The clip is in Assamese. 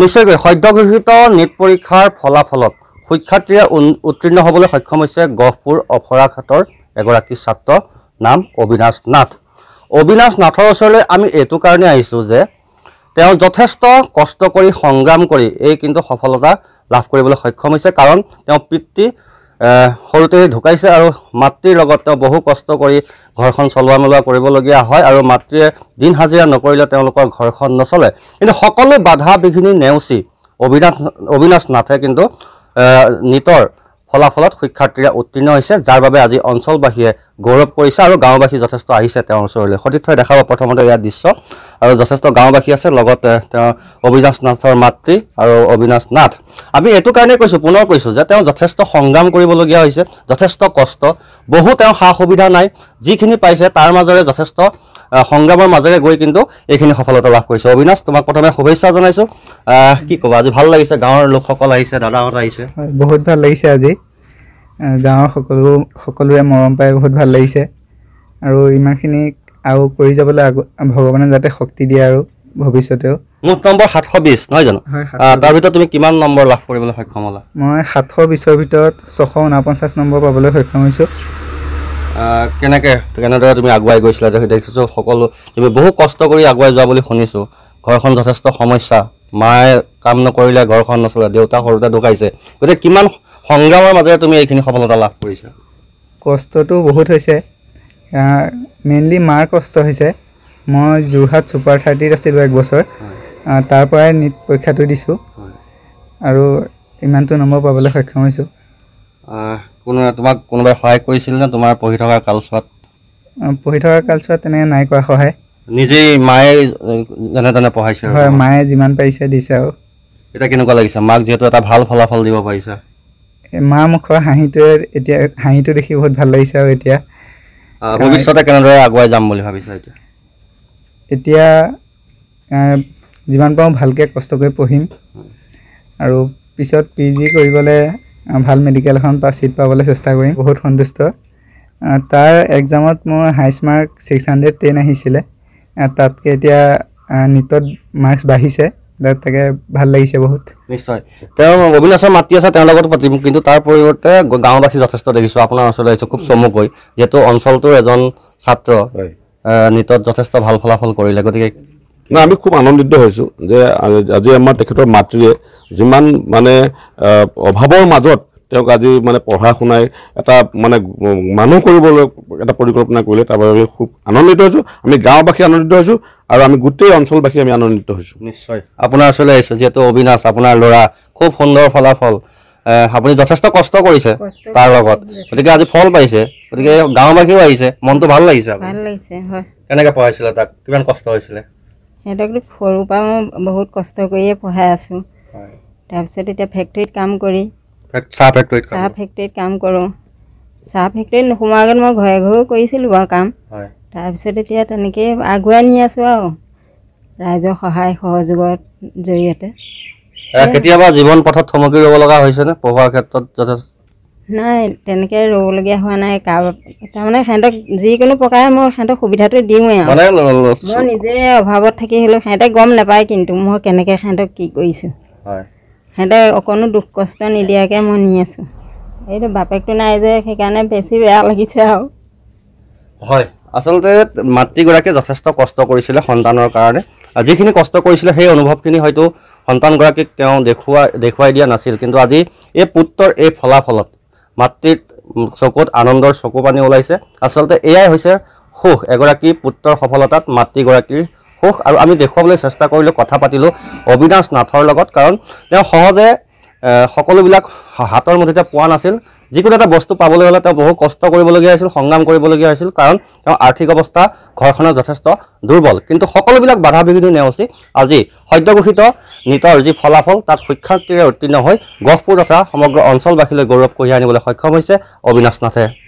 নিশ্চয়কৈ সদ্যঘোষিত নীট পৰীক্ষাৰ ফলাফলত শিক্ষাৰ্থীয়ে উত্তীৰ্ণ হ'বলৈ সক্ষম হৈছে গহপুৰ অফৰাঘাটৰ এগৰাকী ছাত্ৰ নাম অবিনাশ নাথ অবিনাশ নাথৰ ওচৰলৈ আমি এইটো কাৰণে আহিছোঁ যে তেওঁ যথেষ্ট কষ্ট কৰি সংগ্ৰাম কৰি এই কিন্তু সফলতা লাভ কৰিবলৈ সক্ষম হৈছে কাৰণ তেওঁ পিতৃ সৰুতে ঢুকাইছে আৰু মাতৃৰ লগত তেওঁ বহু কষ্ট কৰি ঘৰখন চলোৱা মেলোৱা কৰিবলগীয়া হয় আৰু মাতৃয়ে দিন হাজিৰা নকৰিলে তেওঁলোকৰ ঘৰখন নচলে কিন্তু সকলো বাধা বিঘিনি নেওচি অবিনাশ অবিনাশ নাথে কিন্তু নিতৰ ফলাফলত শিক্ষাৰ্থীৰা উত্তীৰ্ণ হয়েছে যাৰ বাবে আজি অঞ্চলবাসী গৌৰব কৰেছে আৰ গাঁওবাসী যথেষ্ট আহিছে তেওঁৰ ওচৰলৈ সঠিক হয়ে দেখাব প্ৰথমতে ইয়াৰ দৃশ্য আৰ যথেষ্ট গাঁওবাসী আছে লগত অবিনাশ নাথৰ মাতৃ আৰ অবিনাশ নাথ আমি এইটো কাৰণে কৈছো পুনৰ কৈছো যে তেওঁ যথেষ্ট সংগ্ৰাম কৰিবলগীয়া হৈছে যথেষ্ট কষ্ট বহু তেওঁ সা সুবিধা নাই যিখিনি পাইছে তাৰ মাজৰে যথেষ্ট সংগ্ৰামৰ মাজেৰে গৈ কিন্তু এইখিনি সফলতা লাভ কৰিছে অবিনাশ তোমাক প্ৰথমে শুভেচ্ছা জনাইছোঁ কি ক'বা আজি ভাল লাগিছে গাঁৱৰ লোকসকল আহিছে দাদাহঁত আহিছে বহুত ভাল লাগিছে আজি গাঁৱৰ সকলো সকলোৰে মৰম পাই বহুত ভাল লাগিছে আৰু ইমানখিনি আৰু কৰি যাবলৈ আগ ভগৱানে যাতে শক্তি দিয়ে আৰু ভৱিষ্যতেও মুঠ নম্বৰ সাতশ বিছ নহয় জানো তাৰ ভিতৰত তুমি কিমান নম্বৰ লাভ কৰিবলৈ সক্ষম হ'লা মই সাতশ বিছৰ ভিতৰত ছশ ঊনপঞ্চাছ নম্বৰ পাবলৈ সক্ষম হৈছোঁ কেনেকৈ কেনেদৰে তুমি আগুৱাই গৈছিলা যে দেখিছোঁ সকলো তুমি বহু কষ্ট কৰি আগুৱাই যোৱা বুলি শুনিছোঁ ঘৰখন যথেষ্ট সমস্যা মায়ে কাম নকৰিলে ঘৰখন নচলে দেউতা সৰুতে ঢুকাইছে গতিকে কিমান সংগ্ৰামৰ মাজেৰে তুমি এইখিনি সফলতা লাভ কৰিছা কষ্টটো বহুত হৈছে মেইনলি মাৰ কষ্ট হৈছে মই যোৰহাট ছুপাৰ থাৰ্টিত আছিলোঁ এক বছৰ তাৰ পৰাই নীট পৰীক্ষাটো দিছোঁ আৰু ইমানটো নম্বৰ পাবলৈ সক্ষম হৈছোঁ কোনো তোমাক কোনোবাই সহায় কৰিছিল নে তোমাৰ পঢ়ি থকা কালচোৱাত পঢ়ি থকা কালচোৱাত তেনেকৈ নাই কৰা সহায় নিজেই মায়ে যেনে তেনে পঢ়াইছে হয় মায়ে যিমান পাৰিছে দিছে আৰু এতিয়া কেনেকুৱা লাগিছে মাক যিহেতু এটা ভাল ফলাফল দিব পাৰিছা মা মুখৰ হাঁহিটোৱে এতিয়া হাঁহিটো দেখি বহুত ভাল লাগিছে আৰু এতিয়া ভৱিষ্যতে কেনেদৰে আগুৱাই যাম বুলি ভাবিছা এতিয়া এতিয়া যিমান পাৰোঁ ভালকৈ কষ্ট কৰি পঢ়িম আৰু পিছত পি জি কৰিবলৈ ভাল মেডিকেল এখন পা ছিট পাবলৈ চেষ্টা কৰিম বহুত সন্তুষ্ট তাৰ এক্সামত মোৰ highest mark six hundred ten আহিছিলে তাতকৈ এতিয়া নীটত মাৰ্কছ বাঢ়িছে তাকে ভাল লাগিছে বহুত নিশ্চয় তেওঁ অবিনাশৰ মাতি আছে তেওঁৰ লগতো পাতিম কিন্তু তাৰ পৰিৱৰ্তে গাঁওবাসী যথেষ্ট দেখিছোঁ আপোনাৰ ওচৰলৈ আহিছোঁ খুব চমুকৈ যিহেতু অঞ্চলটোৰ এজন ছাত্ৰ নীটত যথেষ্ট ভাল ফলাফল কৰিলে গতিকে না আমি খুব আনন্দিত হৈছোঁ যে আজি আমাৰ তেখেতৰ মাতৃয়ে যিমান মানে অভাৱৰ মাজত তেওঁক আজি মানে পঢ়া শুনাই এটা মানে মানুহ কৰিবলৈ এটা পৰিকল্পনা কৰিলে তাৰ বাবে আমি খুব আনন্দিত হৈছোঁ আমি গাঁওবাসী আনন্দিত হৈছোঁ আৰু আমি গোটেই অঞ্চলবাসী আমি আনন্দিত হৈছোঁ নিশ্চয় আপোনাৰ ওচৰলৈ আহিছোঁ যিহেতু অবিনাশ আপোনাৰ ল'ৰা খুব সুন্দৰ ফলাফল আপুনি যথেষ্ট কষ্ট কৰিছে তাৰ লগত গতিকে আজি ফল পাইছে গতিকে গাঁওবাসীও আহিছে মনটো ভাল লাগিছে কেনেকৈ পঢ়াইছিলে তাক কিমান কষ্ট হৈছিলে সিহঁতক সৰুৰ পৰা মই বহুত কষ্ট কৰিয়ে পঢ়াই আছোঁ তাৰপিছত এতিয়া ফেক্টৰীত কাম কৰি চাহ ফেক্টৰীত চাহ ফেক্টৰীত কাম কৰোঁ চাহ ফেক্টৰীত নোসোমোৱাৰ আগত মই ঘৰে ঘৰেও কৰিছিলোঁ বাৰু কাম তাৰপিছত এতিয়া তেনেকেই আগুৱাই নি আছোঁ আৰু ৰাইজৰ সহায় সহযোগৰ জৰিয়তে কেতিয়াবা জীৱন পথত থমকি ৰ'ব লগা হৈছেনে পঢ়োৱাৰ ক্ষেত্ৰত যথেষ্ট নাই তেনেকৈ ৰ'বলগীয়া হোৱা নাই কাৰ তাৰমানে সিহঁতক যিকোনো প্ৰকাৰে মই সিহঁতক সুবিধাটো দিওঁৱে আৰু মই নিজে অভাৱত থাকি হ'লেও সিহঁতে গম নাপায় কিন্তু মই কেনেকৈ সিহঁতক কি কৰিছোঁ সিহঁতে অকণো দুখ কষ্ট নিদিয়াকৈ মই নি আছোঁ এইটো বাপেকটো নাই যে সেইকাৰণে বেছি বেয়া লাগিছে আৰু হয় আচলতে মাতৃগৰাকীয়ে যথেষ্ট কষ্ট কৰিছিলে সন্তানৰ কাৰণে যিখিনি কষ্ট কৰিছিলে সেই অনুভৱখিনি হয়তো সন্তানগৰাকীক তেওঁ দেখুৱাই দেখুৱাই দিয়া নাছিল কিন্তু আজি এই পুত্ৰৰ এই ফলাফলত মাতৃত চকুত আনন্দৰ চকু পানী ওলাইছে আচলতে এয়াই হৈছে সুখ এগৰাকী পুত্ৰৰ সফলতাত মাতৃগৰাকীৰ সুখ আৰু আমি দেখুৱাবলৈ চেষ্টা কৰিলোঁ কথা পাতিলোঁ অবিনাশ নাথৰ লগত কাৰণ তেওঁ সহজে সকলোবিলাক হাতৰ মুঠতে পোৱা নাছিল যিকোনো এটা বস্তু পাবলৈ হ'লে তেওঁ বহু কষ্ট কৰিবলগীয়া হৈছিল সংগ্ৰাম কৰিবলগীয়া হৈছিল কাৰণ তেওঁ আৰ্থিক অৱস্থা ঘৰখনৰ যথেষ্ট দুৰ্বল কিন্তু সকলোবিলাক বাধা বিঘিনি নেওচি আজি সদ্যঘোষিত নিটৰ যি ফলাফল তাত শিক্ষাৰ্থীৰে উত্তীৰ্ণ হৈ গহপুৰ তথা সমগ্ৰ অঞ্চলবাসীলৈ গৌৰৱ কঢ়িয়াই আনিবলৈ সক্ষম হৈছে অবিনাশ নাথে